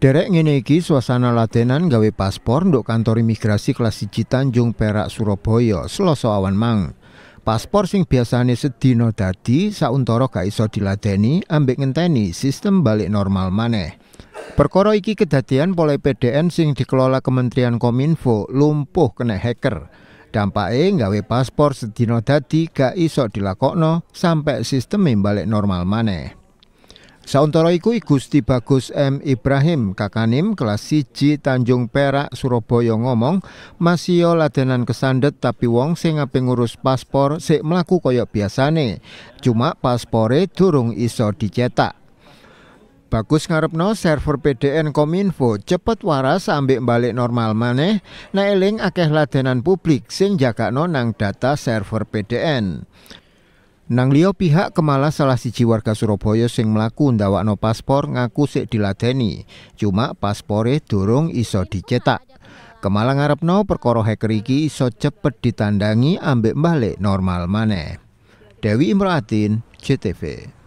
Derek ngene suasana latenan gawe paspor untuk kantor imigrasi kelas siji Tanjung Perak Surabaya, Selasa awan mang. Paspor sing biasane sedina dadi sauntara gak iso diladeni ambek ngenteni sistem balik normal maneh. Perkara iki kedadian polai PDN sing dikelola Kementerian Kominfo lumpuh kena hacker. Dampake gawe paspor sedina dadi gak iso dilakokno sampai sistem balik normal maneh. Sauntara iku Gusti Bagus M Ibrahim Kakanim kelas siji Tanjung Perak Surabaya ngomong masih ladenan kesandet tapi wong sing ape ngurus paspor si melaku koyok biasane cuma paspore durung iso dicetak Bagus ngarepno server PDN Kominfo cepet waras ambek balik normal maneh, naeling akeh ladenan publik sing jagakno nang data server PDN. Nang liya pihak kemala salah siji warga Surabaya sing mlaku ndawakno paspor ngaku sik diladeni, cuma paspore durung iso dicetak. Kemala ngarepno perkara hacker iki iso cepet ditandangi ambek balik normal maneh. Dewi Imratin, CTV.